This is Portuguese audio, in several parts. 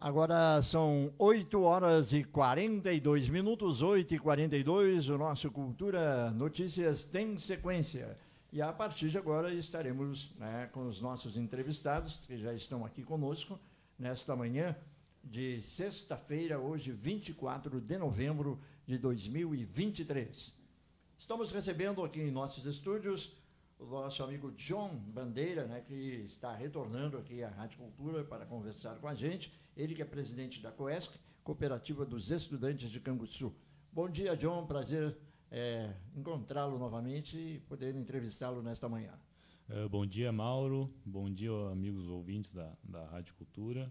Agora são 8 horas e 42 minutos, 8 e 42 o nosso Cultura Notícias tem sequência. E a partir de agora estaremos né, com os nossos entrevistados, que já estão aqui conosco, nesta manhã de sexta-feira, hoje 24 de novembro de 2023. Estamos recebendo aqui em nossos estúdios o nosso amigo John Bandeira, né, que está retornando aqui à Rádio Cultura para conversar com a gente ele que é presidente da COESC, Cooperativa dos Estudantes de Canguçu. Bom dia, John, prazer é, encontrá-lo novamente e poder entrevistá-lo nesta manhã. É, bom dia, Mauro. Bom dia, amigos ouvintes da, da Rádio Cultura.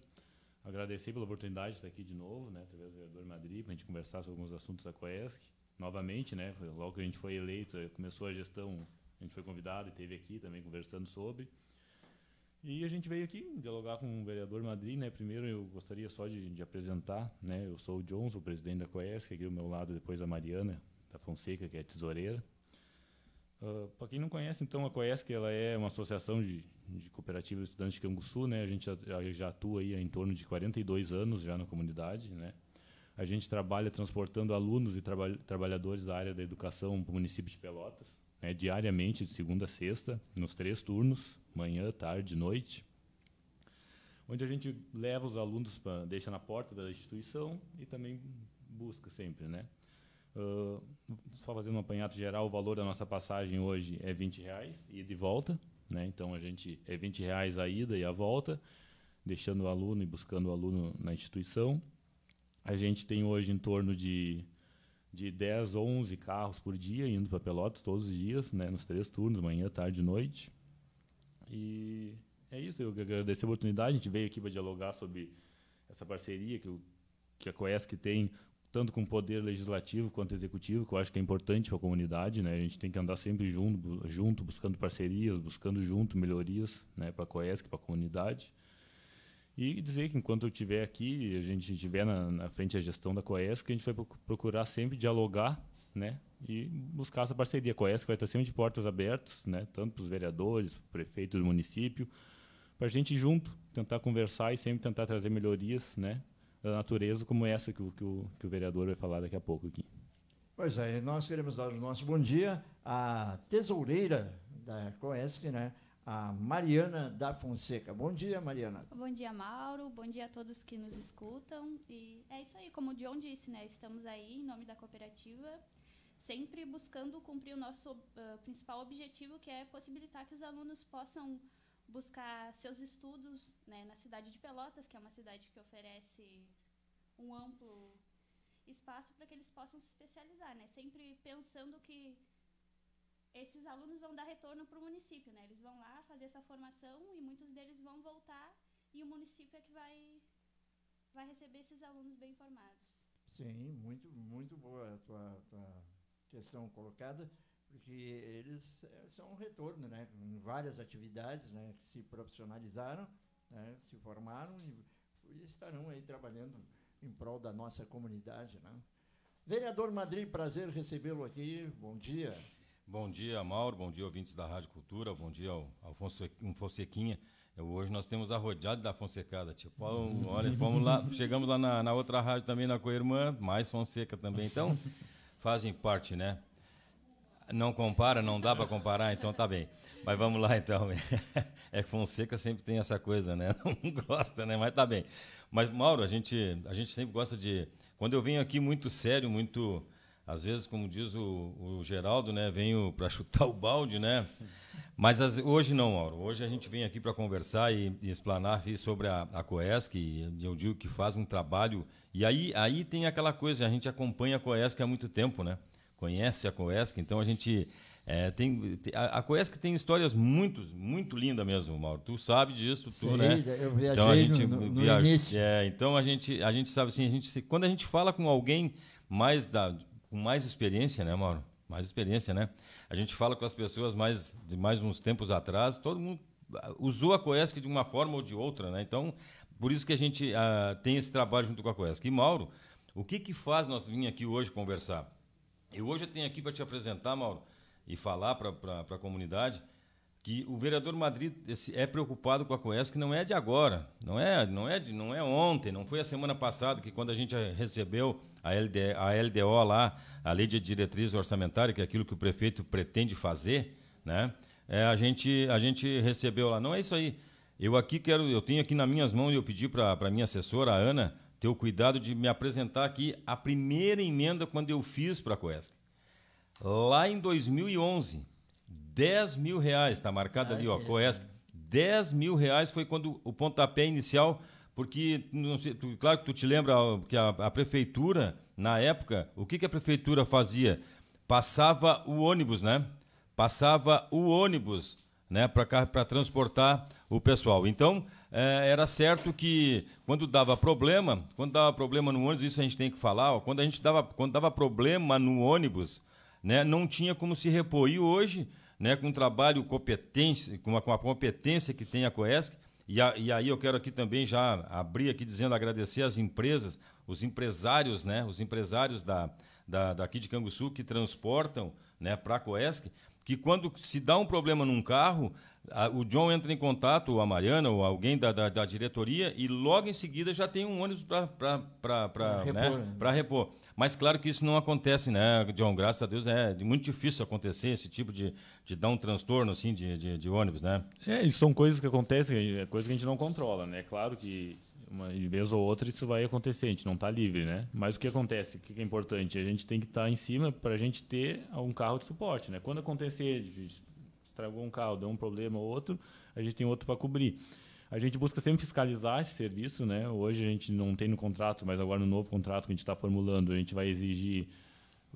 Agradecer pela oportunidade de estar aqui de novo, né, através do vereador Madrid, para a gente conversar sobre alguns assuntos da COESC. Novamente, né, logo que a gente foi eleito, começou a gestão, a gente foi convidado e teve aqui também conversando sobre. E a gente veio aqui dialogar com o vereador Madri, né? Primeiro eu gostaria só de, de apresentar, né? Eu sou o Jones, o presidente da Coesc, aqui ao meu lado depois a Mariana da Fonseca, que é tesoureira. Uh, ah, para quem não conhece, então, a COESC ela é uma associação de, de cooperativas estudantes de Canguçu, né? A gente já, já atua aí em torno de 42 anos já na comunidade, né? A gente trabalha transportando alunos e traba trabalhadores da área da educação para o município de Pelotas, né? diariamente, de segunda a sexta, nos três turnos manhã, tarde, noite, onde a gente leva os alunos, pra, deixa na porta da instituição e também busca sempre, né? Uh, só fazendo um apanhado geral, o valor da nossa passagem hoje é 20 reais e de volta, né? Então a gente é 20 reais a ida e a volta, deixando o aluno e buscando o aluno na instituição. A gente tem hoje em torno de de 10, 11 carros por dia indo para Pelotas todos os dias, né? Nos três turnos, manhã, tarde e noite. E é isso, eu agradeço a oportunidade. A gente veio aqui para dialogar sobre essa parceria que, o, que a Coesc tem, tanto com o poder legislativo quanto executivo, que eu acho que é importante para a comunidade. Né? A gente tem que andar sempre junto, junto buscando parcerias, buscando junto melhorias né, para a Coesc, para a comunidade. E dizer que enquanto eu estiver aqui, a gente estiver na, na, frente da gestão da Coesc, a gente vai procurar sempre dialogar né, e buscar essa parceria com a ESC, vai estar sempre de portas abertas, né? tanto para os vereadores, para o prefeito do município, para a gente junto tentar conversar e sempre tentar trazer melhorias né? da natureza como essa que o, que, o, que o vereador vai falar daqui a pouco aqui. Pois é, nós queremos dar o nosso bom dia à tesoureira da COESC, né? a Mariana da Fonseca. Bom dia, Mariana. Bom dia, Mauro. Bom dia a todos que nos escutam. E é isso aí, como o John disse, né? Estamos aí em nome da cooperativa sempre buscando cumprir o nosso uh, principal objetivo, que é possibilitar que os alunos possam buscar seus estudos né, na cidade de Pelotas, que é uma cidade que oferece um amplo espaço para que eles possam se especializar, né? Sempre pensando que esses alunos vão dar retorno para o município, né? Eles vão lá fazer essa formação e muitos deles vão voltar e o município é que vai vai receber esses alunos bem formados. Sim, muito muito boa a tua, tua questão colocada, porque eles eh, são um retorno, né? Em várias atividades, né? Que se profissionalizaram, né? se formaram e, e estarão aí trabalhando em prol da nossa comunidade, né? Vereador Madrid, prazer recebê-lo aqui. Bom dia. Bom dia, Mauro. Bom dia, ouvintes da Rádio Cultura. Bom dia ao Alfonso Fonsequinha. hoje nós temos a rodeada da Fonsecada, tipo, olha, fomos lá, chegamos lá na, na outra rádio também, na Coirmã, mais Fonseca também. Então, fazem parte, né? Não compara, não dá para comparar, então tá bem. Mas vamos lá então. É que Fonseca sempre tem essa coisa, né? Não gosta, né? Mas tá bem. Mas Mauro, a gente a gente sempre gosta de quando eu venho aqui muito sério, muito às vezes, como diz o, o Geraldo, né, venho para chutar o balde, né? Mas as, hoje não, Mauro. Hoje a gente vem aqui para conversar e, e explanar sobre a, a Coesc. E eu digo que faz um trabalho e aí, aí tem aquela coisa, a gente acompanha a Coesc há muito tempo, né? Conhece a Coesc, então a gente é, tem, a, a Coesc tem histórias muito, muito lindas mesmo, Mauro. Tu sabe disso, Sim, tu, né? Eu viajei então a gente no, no viaja, início. É, então a gente, a gente sabe assim, a gente, quando a gente fala com alguém mais da, com mais experiência, né, Mauro? Mais experiência, né? A gente fala com as pessoas mais de mais uns tempos atrás, todo mundo ah, usou a Coesc de uma forma ou de outra, né? Então, por isso que a gente uh, tem esse trabalho junto com a Coesc. E, Mauro, o que, que faz nós vir aqui hoje conversar? Eu hoje tenho aqui para te apresentar, Mauro, e falar para a comunidade que o vereador Madrid esse, é preocupado com a Coesc, não é de agora, não é, não é, de, não é ontem, não foi a semana passada que quando a gente recebeu a, LD, a LDO lá, a Lei de Diretriz Orçamentária, que é aquilo que o prefeito pretende fazer, né? É, a gente a gente recebeu lá, não é isso aí. Eu aqui quero, eu tenho aqui nas minhas mãos, eu pedi para a minha assessora, a Ana, ter o cuidado de me apresentar aqui a primeira emenda quando eu fiz para a Coesc. Lá em 2011, 10 mil reais, está marcado ali, ó, Coesc, 10 mil reais foi quando o pontapé inicial, porque, sei, tu, claro que tu te lembra que a, a prefeitura, na época, o que, que a prefeitura fazia? Passava o ônibus, né? Passava o ônibus né, para transportar o pessoal. Então, é, era certo que quando dava problema, quando dava problema no ônibus, isso a gente tem que falar, ó, quando a gente dava, quando dava problema no ônibus, né, não tinha como se repor. E hoje, né, com o trabalho competência, com a, com a competência que tem a Coesc, e, a, e aí eu quero aqui também já abrir aqui dizendo agradecer às empresas, os empresários, né, os empresários da, da daqui de Canguçu que transportam, né, para a Coesc, que quando se dá um problema num carro, a, o John entra em contato, ou a Mariana, ou alguém da, da, da diretoria, e logo em seguida já tem um ônibus para repor. Né? né? repor. Mas claro que isso não acontece, né, John? Graças a Deus é muito difícil acontecer esse tipo de, de dar um transtorno assim de, de, de ônibus, né? É, isso são coisas que acontecem, é coisa que a gente não controla, né? Claro que uma vez ou outra isso vai acontecer, a gente não está livre, né? Mas o que acontece, o que é importante? A gente tem que estar tá em cima para a gente ter um carro de suporte, né? Quando acontecer, estragou um carro, deu um problema ou outro, a gente tem outro para cobrir. A gente busca sempre fiscalizar esse serviço, né? Hoje a gente não tem no contrato, mas agora no novo contrato que a gente está formulando, a gente vai exigir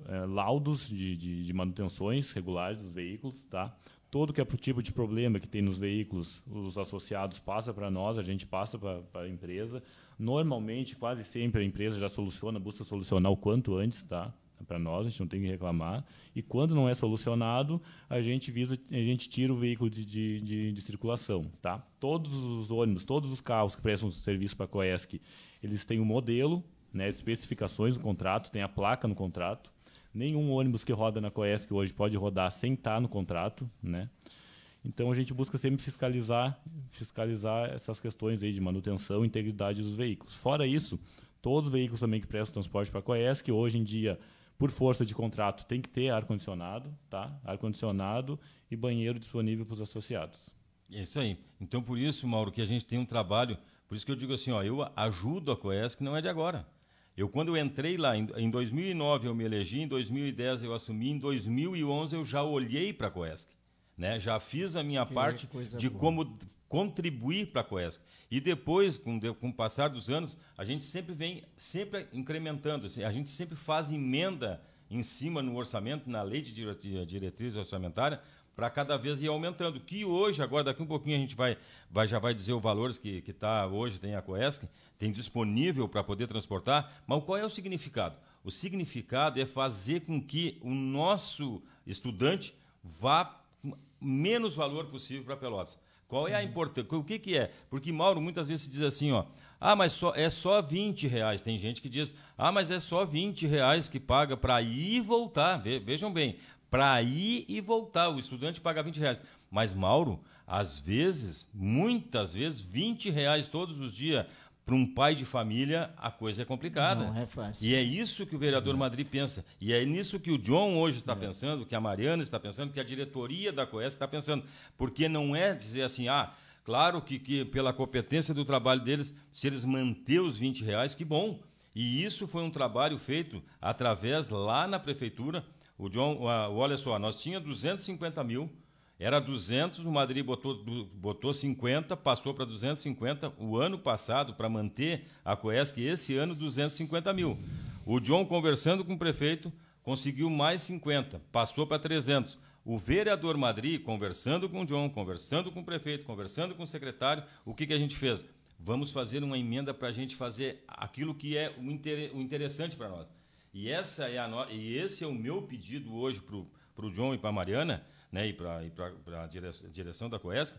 é, laudos de, de, de, manutenções regulares dos veículos, tá? todo que é pro tipo de problema que tem nos veículos, os associados passa para nós, a gente passa para a empresa. Normalmente, quase sempre a empresa já soluciona, busca solucionar o quanto antes, tá? Para nós, a gente não tem que reclamar. E quando não é solucionado, a gente visa, a gente tira o veículo de, de, de, de circulação, tá? Todos os ônibus, todos os carros que prestam serviço para a Coesc, eles têm um modelo, né? Especificações do contrato, tem a placa no contrato Nenhum ônibus que roda na Coesc hoje pode rodar sem estar tá no contrato, né? Então a gente busca sempre fiscalizar, fiscalizar essas questões aí de manutenção e integridade dos veículos. Fora isso, todos os veículos também que prestam transporte para a Coesc, hoje em dia, por força de contrato, tem que ter ar-condicionado, tá? Ar-condicionado e banheiro disponível para os associados. É isso aí. Então por isso, Mauro, que a gente tem um trabalho, por isso que eu digo assim, ó, eu ajudo a Coesc, não é de agora. Eu, quando eu entrei lá, em, em 2009 eu me elegi, em 2010 eu assumi, em 2011 eu já olhei para a Coesc. Né? Já fiz a minha que parte de boa. como contribuir para a Coesc. E depois, com, com o passar dos anos, a gente sempre vem sempre incrementando. Assim, a gente sempre faz emenda em cima no orçamento, na lei de diretriz orçamentária, para cada vez ir aumentando. Que hoje, agora daqui um pouquinho a gente vai, vai já vai dizer os valores que está hoje, tem a Coesc, tem disponível para poder transportar, mas qual é o significado? O significado é fazer com que o nosso estudante vá menos valor possível para Pelotas. Qual é a uhum. importância? O que, que é? Porque, Mauro, muitas vezes se diz assim, ó, ah, mas só, é só 20 reais. Tem gente que diz, ah, mas é só 20 reais que paga para ir e voltar. Ve vejam bem, para ir e voltar, o estudante paga 20 reais. Mas, Mauro, às vezes, muitas vezes, 20 reais todos os dias para um pai de família, a coisa é complicada. Não é fácil. E é isso que o vereador Madri pensa. E é nisso que o John hoje está é. pensando, que a Mariana está pensando, que a diretoria da COES está pensando. Porque não é dizer assim, ah, claro que, que pela competência do trabalho deles, se eles manter os 20 reais, que bom. E isso foi um trabalho feito através lá na prefeitura. O John, olha só, nós tinha 250 mil era 200, o Madrid botou, botou 50, passou para 250 o ano passado para manter a Coesc, esse ano 250 mil. O John, conversando com o prefeito, conseguiu mais 50, passou para 300. O vereador Madrid, conversando com o John, conversando com o prefeito, conversando com o secretário, o que, que a gente fez? Vamos fazer uma emenda para a gente fazer aquilo que é o, inter... o interessante para nós. E, essa é a no... e esse é o meu pedido hoje para o John e para a Mariana, né, e para a direção da Coesc,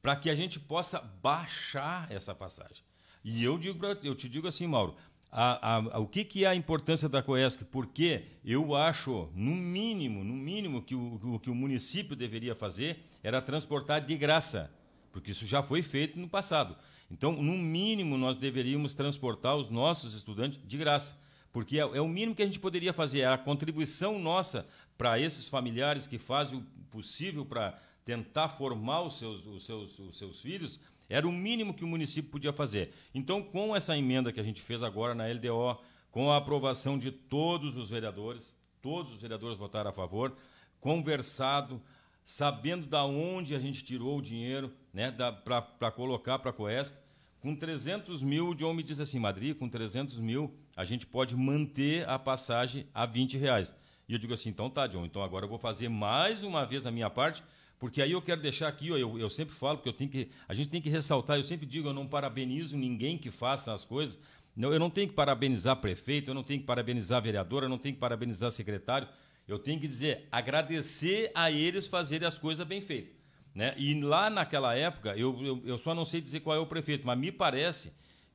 para que a gente possa baixar essa passagem. E eu, digo pra, eu te digo assim, Mauro, a, a, a, o que, que é a importância da Coesc? Porque eu acho, no mínimo, no mínimo que o, que o município deveria fazer era transportar de graça, porque isso já foi feito no passado. Então, no mínimo, nós deveríamos transportar os nossos estudantes de graça. Porque é, é o mínimo que a gente poderia fazer, é a contribuição nossa para esses familiares que fazem o possível para tentar formar os seus, os, seus, os seus filhos, era o mínimo que o município podia fazer. Então, com essa emenda que a gente fez agora na LDO, com a aprovação de todos os vereadores, todos os vereadores votaram a favor, conversado, sabendo da onde a gente tirou o dinheiro né, para colocar para a Coesc, com 300 mil, o John me disse assim, Madrid, com 300 mil a gente pode manter a passagem a 20 reais. E eu digo assim, então tá, John, então agora eu vou fazer mais uma vez a minha parte, porque aí eu quero deixar aqui, ó, eu, eu sempre falo, porque eu tenho que, a gente tem que ressaltar, eu sempre digo, eu não parabenizo ninguém que faça as coisas, não, eu não tenho que parabenizar prefeito, eu não tenho que parabenizar vereadora, eu não tenho que parabenizar secretário, eu tenho que dizer, agradecer a eles fazerem as coisas bem feitas. Né? E lá naquela época, eu, eu, eu só não sei dizer qual é o prefeito, mas me parece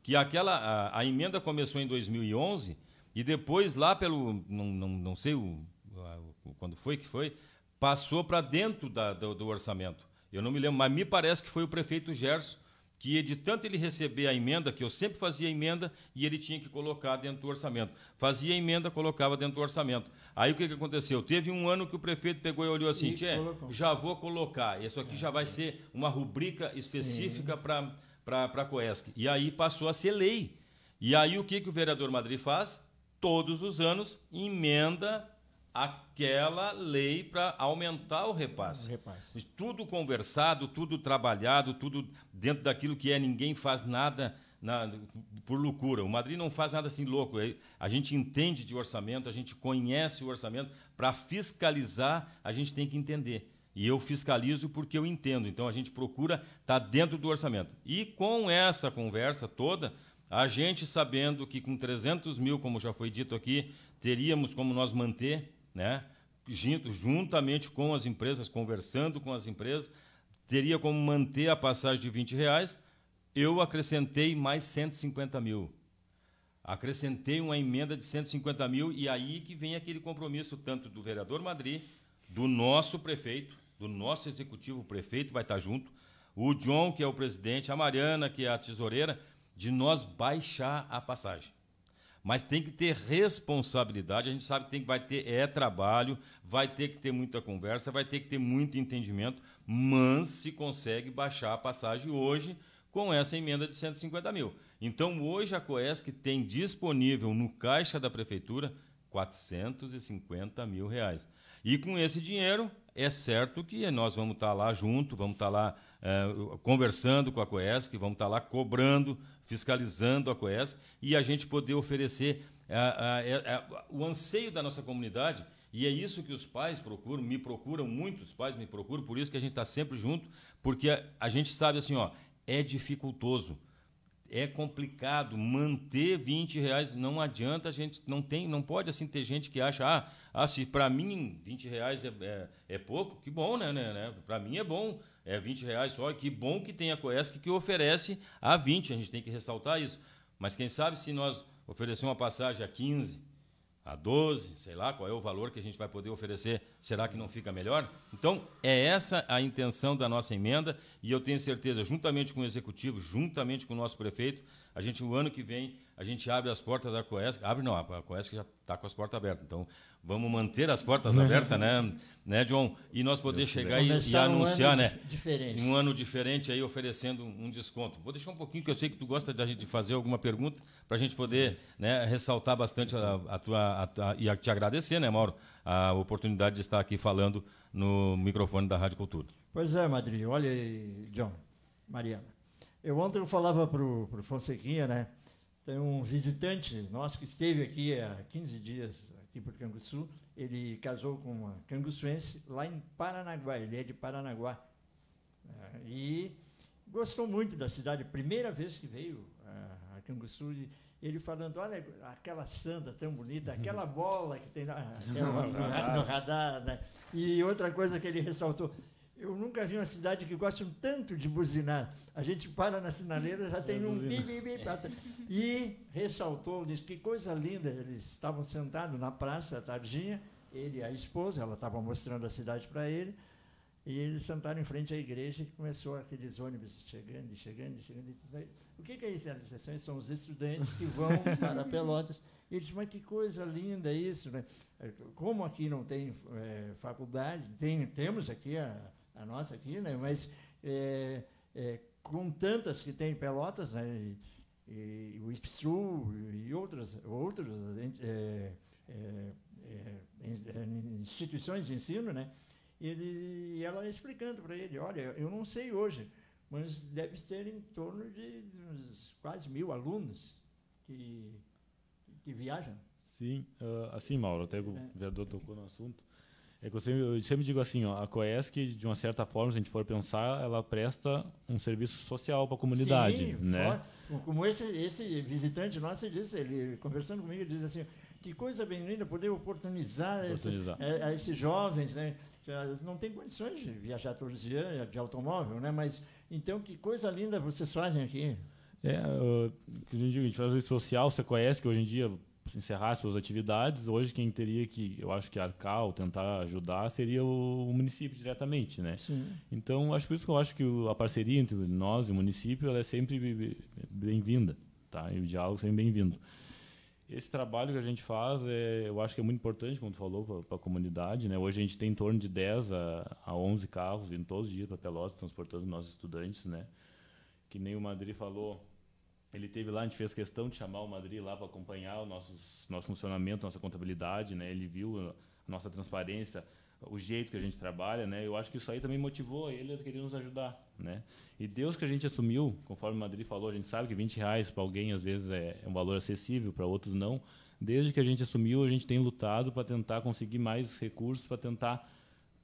que aquela a, a, emenda começou em 2011 e depois lá pelo não, não, não sei o, o, quando foi que foi passou para dentro da, do, do, orçamento. Eu não me lembro, mas me parece que foi o prefeito Gerson que de tanto ele receber a emenda, que eu sempre fazia emenda e ele tinha que colocar dentro do orçamento. Fazia emenda, colocava dentro do orçamento. Aí o que, que aconteceu? Teve um ano que o prefeito pegou e olhou assim, e já vou colocar, isso aqui é, já vai é. ser uma rubrica específica para para a Coesc. E aí passou a ser lei. E aí o que, que o vereador Madrid faz? Todos os anos emenda aquela lei para aumentar o repasse. o repasse. Tudo conversado, tudo trabalhado, tudo dentro daquilo que é, ninguém faz nada na, por loucura. O Madrid não faz nada assim louco. É, a gente entende de orçamento, a gente conhece o orçamento. Para fiscalizar, a gente tem que entender. E eu fiscalizo porque eu entendo. Então a gente procura estar tá dentro do orçamento. E com essa conversa toda, a gente sabendo que com 300 mil, como já foi dito aqui, teríamos como nós manter, né? juntamente com as empresas, conversando com as empresas, teria como manter a passagem de 20 reais, eu acrescentei mais 150 mil. Acrescentei uma emenda de 150 mil e aí que vem aquele compromisso tanto do vereador Madri, do nosso prefeito, do nosso executivo, o prefeito vai estar junto, o John, que é o presidente, a Mariana, que é a tesoureira, de nós baixar a passagem. Mas tem que ter responsabilidade, a gente sabe que tem que vai ter é trabalho, vai ter que ter muita conversa, vai ter que ter muito entendimento, mas se consegue baixar a passagem hoje com essa emenda de 150 mil. Então, hoje a Coesc tem disponível no caixa da prefeitura 450 mil reais. E com esse dinheiro, é certo que nós vamos estar tá lá junto, vamos estar tá lá é, conversando com a Coesc, vamos estar tá lá cobrando, fiscalizando a Coesc e a gente poder oferecer é, é, o anseio da nossa comunidade. E é isso que os pais procuram, me procuram, muitos pais me procuram, por isso que a gente está sempre junto, porque a, a gente sabe assim, ó, é dificultoso é complicado manter 20 reais, não adianta a gente, não tem, não pode assim ter gente que acha, ah, ah se para mim 20 reais é, é, é, pouco, que bom, né, né, né? para mim é bom, é 20 reais só, que bom que tem a Coesc é que oferece a 20, a gente tem que ressaltar isso, mas quem sabe se nós oferecer uma passagem a 15, a 12, sei lá qual é o valor que a gente vai poder oferecer, será que não fica melhor? Então, é essa a intenção da nossa emenda e eu tenho certeza, juntamente com o executivo, juntamente com o nosso prefeito, a gente, o ano que vem, a gente abre as portas da Coesc, abre não, a Coesc já está com as portas abertas, então vamos manter as portas uhum. abertas, né, né, John? E nós poder Deus chegar e, e, anunciar, um né? Diferente. Um ano diferente aí oferecendo um desconto. Vou deixar um pouquinho que eu sei que tu gosta de, gente fazer alguma pergunta para a gente poder, né, ressaltar bastante a, a tua a, a, e te agradecer, né, Mauro, a oportunidade de estar aqui falando no microfone da Rádio Cultura. Pois é, Madri. Olha, John, Mariana. Eu ontem eu falava para pro Fonsequinha, né? Tem um visitante nosso que esteve aqui há 15 dias, aqui por Canguçu. Ele casou com uma canguçuense lá em Paranaguá. Ele é de Paranaguá. É, e gostou muito da cidade. Primeira vez que veio é, a Canguçu. Ele falando, olha aquela sanda tão bonita, aquela bola que tem na, no radar. Né? E outra coisa que ele ressaltou, eu nunca vi uma cidade que gosta tanto de buzinar. A gente para na sinaleira, já tem é, um bi, bi, bi, E ressaltou, disse que coisa linda, eles estavam sentados na praça, à tardinha, ele e a esposa, ela estava mostrando a cidade para ele, e eles sentaram em frente à igreja e começou aqueles ônibus chegando, chegando, chegando. O que, é isso? Eles são, são os estudantes que vão para Pelotas. Ele disse, mas que coisa linda isso, né? Como aqui não tem é, faculdade, tem, temos aqui a, a nossa aqui, né? mas é, é, com tantas que tem em Pelotas, né? E, e, o IFSU e outras, outras é, é, é, é, instituições de ensino, né? Ele, e ela explicando para ele, olha, eu não sei hoje, mas deve ter em torno de uns quase mil alunos que, que viajam. Sim, ah, assim, Mauro, até o vereador tocou no assunto. É que eu sempre, eu sempre digo assim, ó, a Coesc, de uma certa forma, se a gente for pensar, ela presta um serviço social para a comunidade, Sim, né? como esse, esse visitante nosso disse, ele conversando comigo, ele diz assim, que coisa bem linda poder oportunizar, oportunizar. Esse, eh, a, a, esses jovens, né? Ah, não tem condições de viajar todos os dias eh, de automóvel, né? Mas então que coisa linda vocês fazem aqui. É, uh, a gente faz social, você conhece que hoje em dia encerrar suas atividades, hoje quem teria que, eu acho que arcar ou tentar ajudar seria o, o município diretamente, né? Sim. Então, acho por isso que eu acho que a parceria entre nós e o município ela é sempre bem-vinda, tá? E o diálogo é sempre bem-vindo. Esse trabalho que a gente faz, é, eu acho que é muito importante, como tu falou, para a comunidade. Né? Hoje a gente tem em torno de 10 a, a 11 carros vindo todos os dias para Pelotas, transportando nossos estudantes. Né? Que nem o Madri falou, ele teve lá, a gente fez questão de chamar o Madrid lá para acompanhar o nosso, nosso funcionamento, nossa contabilidade, né? Ele viu a nossa transparência, o jeito que a gente trabalha, né? Eu acho que isso aí também motivou ele a querer nos ajudar, né? E Deus que a gente assumiu, conforme o Madrid falou, a gente sabe que 20 reais para alguém às vezes é, é um valor acessível, para outros não. Desde que a gente assumiu, a gente tem lutado para tentar conseguir mais recursos, para tentar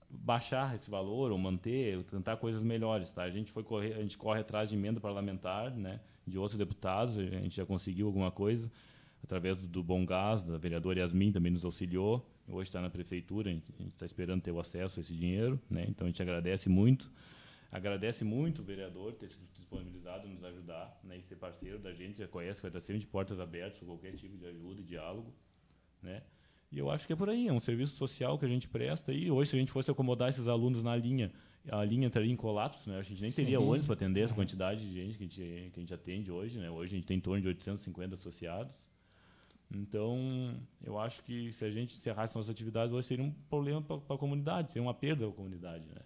baixar esse valor ou manter, ou tentar coisas melhores, tá? A gente foi correr, a gente corre atrás de emenda parlamentar, né? de outros deputados, a gente já conseguiu alguma coisa através do, do Bom Gás, da vereadora Yasmin também nos auxiliou. Hoje está na prefeitura, a gente está esperando ter o acesso a esse dinheiro, né? então a gente agradece muito. Agradece muito o vereador ter se disponibilizado nos ajudar né? e ser parceiro da gente, já conhece, vai estar sempre de portas abertas para qualquer tipo de ajuda e diálogo. Né? E eu acho que é por aí, é um serviço social que a gente presta e hoje se a gente fosse acomodar esses alunos na linha a linha entraria em colapso, né? A gente nem Sim. teria ônibus para atender essa quantidade de gente que a, gente que a gente atende hoje, né? Hoje a gente tem em torno de 850 associados. Então, eu acho que se a gente encerrasse nossas atividades hoje seria um problema para a comunidade, seria uma perda para a comunidade, né?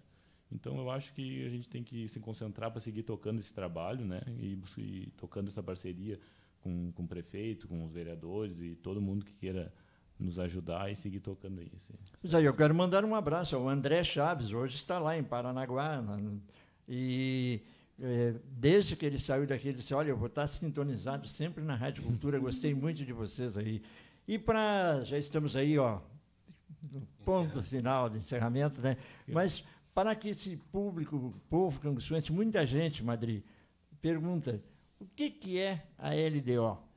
Então, eu acho que a gente tem que se concentrar para seguir tocando esse trabalho, né? E, e tocando essa parceria com, com o prefeito, com os vereadores e todo mundo que queira nos ajudar e seguir tocando isso. Assim. Já eu quero mandar um abraço ao André Chaves, hoje está lá em Paranaguá, e é, desde que ele saiu daqui, ele disse, olha, eu vou estar sintonizado sempre na Rádio Cultura, gostei muito de vocês aí. E para, já estamos aí, ó, no ponto final de encerramento, né? Mas para que esse público, povo canguçuense, muita gente, Madri, pergunta, o que, que é a LDO?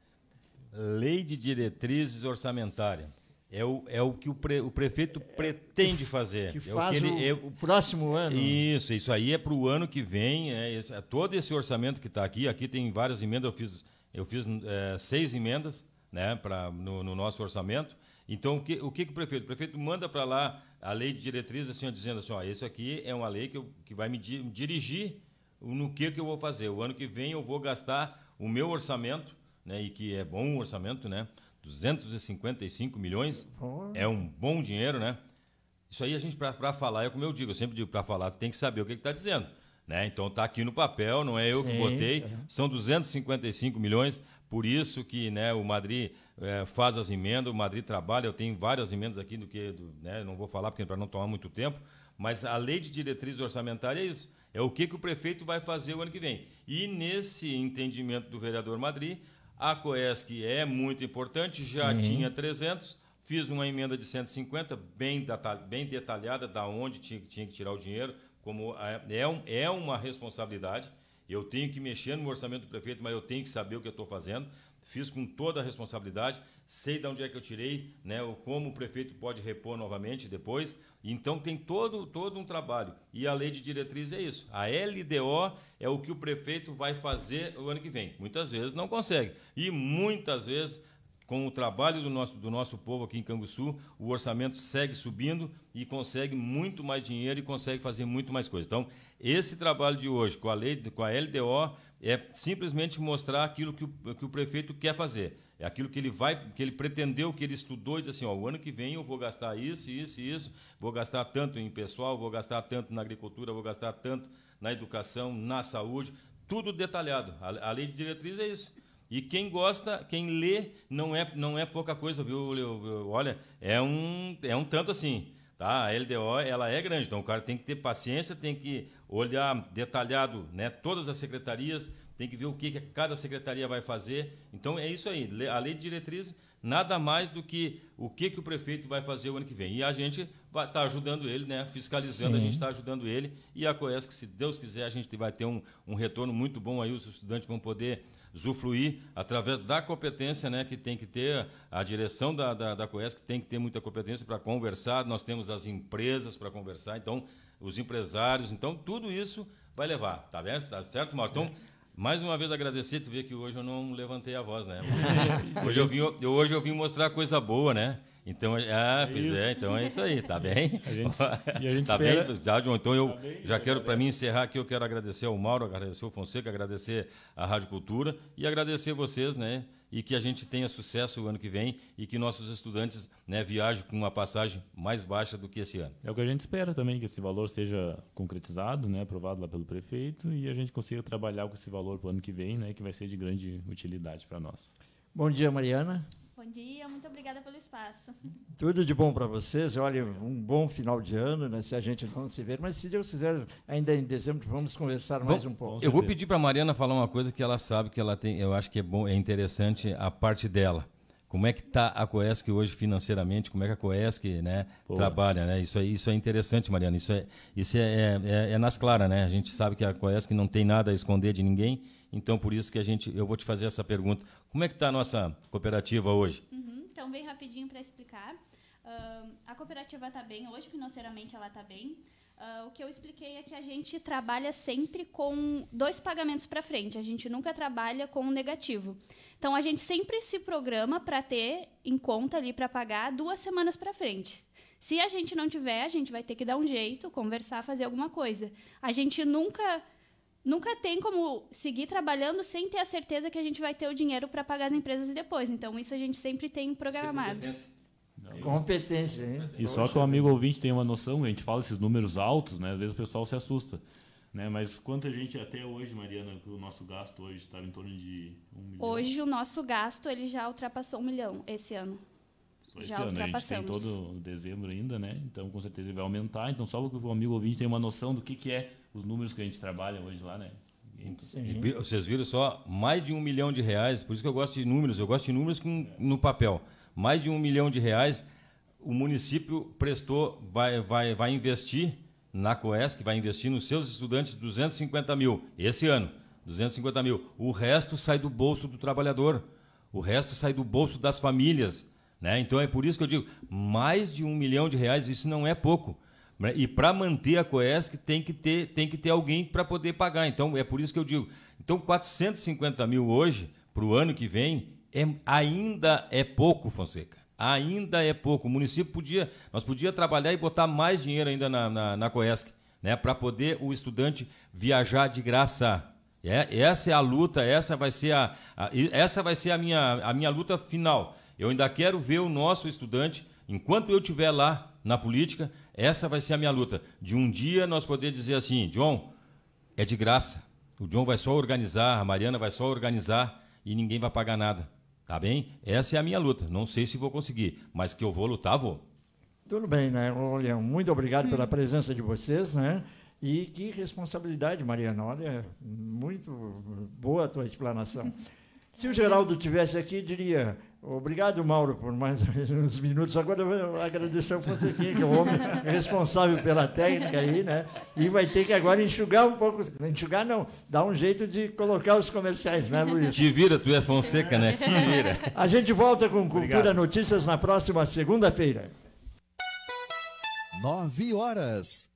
Lei de diretrizes orçamentárias. É o, é o que o, pre, o prefeito é, pretende fazer. Que faz é o, que ele, é, o próximo ano. Isso, isso aí é para o ano que vem. É, esse, é todo esse orçamento que está aqui, aqui tem várias emendas, eu fiz, eu fiz é, seis emendas né, pra, no, no, nosso orçamento. Então, o que, o que, que o prefeito? O prefeito manda para lá a lei de diretrizes, assim, dizendo assim, ó, esse aqui é uma lei que, eu, que vai me, di, me dirigir no que, que eu vou fazer. O ano que vem eu vou gastar o meu orçamento né, e que é bom o orçamento, né? 255 milhões é um bom dinheiro, né? Isso aí a gente, para falar, é como eu digo, eu sempre digo, para falar, tem que saber o que está dizendo. Né? Então está aqui no papel, não é eu Sim. que botei. É. São 255 milhões, por isso que né, o Madrid é, eh, faz as emendas, o Madrid trabalha, eu tenho várias emendas aqui do que. Do, né, não vou falar para não tomar muito tempo, mas a lei de diretriz orçamentária é isso. É o que, que o prefeito vai fazer o ano que vem. E nesse entendimento do vereador Madrid, a COESC é muito importante, já Sim. tinha 300, fiz uma emenda de 150, bem, bem detalhada, da onde tinha, tinha que tirar o dinheiro, como é, é uma responsabilidade. Eu tenho que mexer no orçamento do prefeito, mas eu tenho que saber o que eu estou fazendo fiz com toda a responsabilidade, sei de onde é que eu tirei, né, ou como o prefeito pode repor novamente depois. Então tem todo, todo um trabalho. E a lei de diretriz é isso. A LDO é o que o prefeito vai fazer o ano que vem. Muitas vezes não consegue. E muitas vezes com o trabalho do nosso, do nosso povo aqui em Canguçu, o orçamento segue subindo e consegue muito mais dinheiro e consegue fazer muito mais coisas. Então, esse trabalho de hoje com a lei, com a LDO, é simplesmente mostrar aquilo que o, que o prefeito quer fazer. É aquilo que ele vai, que ele pretendeu, que ele estudou e disse assim, ó, o ano que vem eu vou gastar isso, isso e isso, vou gastar tanto em pessoal, vou gastar tanto na agricultura, vou gastar tanto na educação, na saúde, tudo detalhado. A, a lei de diretriz é isso. E quem gosta, quem lê, não é, não é pouca coisa, viu? Olha, é um, é um tanto assim. Tá? A LDO ela é grande, então o cara tem que ter paciência, tem que olhar detalhado né, todas as secretarias, tem que ver o que, que cada secretaria vai fazer. Então é isso aí. A lei de diretriz nada mais do que o que, que o prefeito vai fazer o ano que vem. E a gente vai estar tá ajudando ele, né? fiscalizando, Sim. a gente está ajudando ele. E a COESC, se Deus quiser, a gente vai ter um, um retorno muito bom aí, os estudantes vão poder usufruir através da competência né, que tem que ter, a direção da, da, da COESC tem que ter muita competência para conversar, nós temos as empresas para conversar, então os empresários, então tudo isso vai levar, tá, vendo? tá certo, Mauro? Então, mais uma vez agradecer, tu vê que hoje eu não levantei a voz, né? Hoje eu vim, hoje eu vim mostrar coisa boa, né? Então, ah, é pois é, isso. é, então é isso aí, tá bem? A gente, e a gente tá espera. bem, já, Então eu tá bem, já tá quero, para mim, encerrar aqui, eu quero agradecer ao Mauro, agradecer ao Fonseca, agradecer à Rádio Cultura e agradecer vocês, né? E que a gente tenha sucesso o ano que vem e que nossos estudantes né, viajem com uma passagem mais baixa do que esse ano. É o que a gente espera também, que esse valor seja concretizado, né, aprovado lá pelo prefeito e a gente consiga trabalhar com esse valor para o ano que vem, né, que vai ser de grande utilidade para nós. Bom dia, Mariana. Bom dia, muito obrigada pelo espaço. Tudo de bom para vocês. Olha, um bom final de ano, né, se a gente não se ver. Mas se Deus quiser, ainda em dezembro vamos conversar bom, mais um pouco. Eu vou pedir para a Mariana falar uma coisa que ela sabe que ela tem, eu acho que é bom, é interessante a parte dela. Como é que está a Coesc hoje financeiramente? Como é que a Coesc né, trabalha? Né? Isso, é, isso é interessante, Mariana. Isso, é, isso é, é, é nas claras, né? A gente sabe que a Coesc não tem nada a esconder de ninguém então, por isso que a gente, eu vou te fazer essa pergunta. Como é que está a nossa cooperativa hoje? Uhum, então, bem rapidinho para explicar. Uh, a cooperativa está bem hoje, financeiramente ela está bem. Uh, o que eu expliquei é que a gente trabalha sempre com dois pagamentos para frente, a gente nunca trabalha com um negativo. Então a gente sempre se programa para ter em conta ali para pagar duas semanas para frente. Se a gente não tiver, a gente vai ter que dar um jeito, conversar, fazer alguma coisa. A gente nunca nunca tem como seguir trabalhando sem ter a certeza que a gente vai ter o dinheiro para pagar as empresas depois. Então, isso a gente sempre tem programado. É competência, hein? E só que o amigo ouvinte tem uma noção, a gente fala esses números altos, né? Às vezes o pessoal se assusta. Né? Mas quanta gente até hoje, Mariana, que o nosso gasto hoje estava tá em torno de um milhão? Hoje o nosso gasto ele já ultrapassou um milhão esse ano. Só esse já ano, né? a gente tem todo dezembro ainda, né? Então com certeza ele vai aumentar. Então só para que o amigo ouvinte tenha uma noção do que, que é os números que a gente trabalha hoje lá, né? Então, e, vocês viram só mais de um milhão de reais, por isso que eu gosto de números, eu gosto de números com, é. no papel. Mais de um milhão de reais o município prestou, vai, vai, vai investir na Coesc, vai investir nos seus estudantes 250 mil esse ano. 250 mil. O resto sai do bolso do trabalhador. O resto sai do bolso das famílias. Né? Então é por isso que eu digo: mais de um milhão de reais, isso não é pouco. Né? E para manter a Coesc tem que ter, tem que ter alguém para poder pagar. Então é por isso que eu digo. Então 450 mil hoje para o ano que vem é, ainda é pouco, Fonseca. Ainda é pouco. O município podia, nós podia trabalhar e botar mais dinheiro ainda na, na, na Coesc, né? Para poder o estudante viajar de graça. É, essa é a luta, essa vai ser a, a, essa vai ser a minha, a minha luta final. Eu ainda quero ver o nosso estudante, enquanto eu estiver lá na política, essa vai ser a minha luta. De um dia nós poder dizer assim, John, é de graça. O John vai só organizar, a Mariana vai só organizar e ninguém vai pagar nada. Tá bem? Essa é a minha luta. Não sei se vou conseguir, mas que eu vou lutar, vou. Tudo bem, né? Olha, muito obrigado pela hum. presença de vocês, né? E que responsabilidade, Mariana. Olha, muito boa a tua explanação. Se o Geraldo tivesse aqui, diria: Obrigado, Mauro, por mais uns minutos. Agora eu vou agradecer ao Fonsequinha, que é o homem responsável pela técnica aí, né? E vai ter que agora enxugar um pouco. Enxugar não, dá um jeito de colocar os comerciais, né, Luiz? Te vira, tu é Fonseca, né? Te vira. A gente volta com Cultura Obrigado. Notícias na próxima segunda-feira. Nove horas.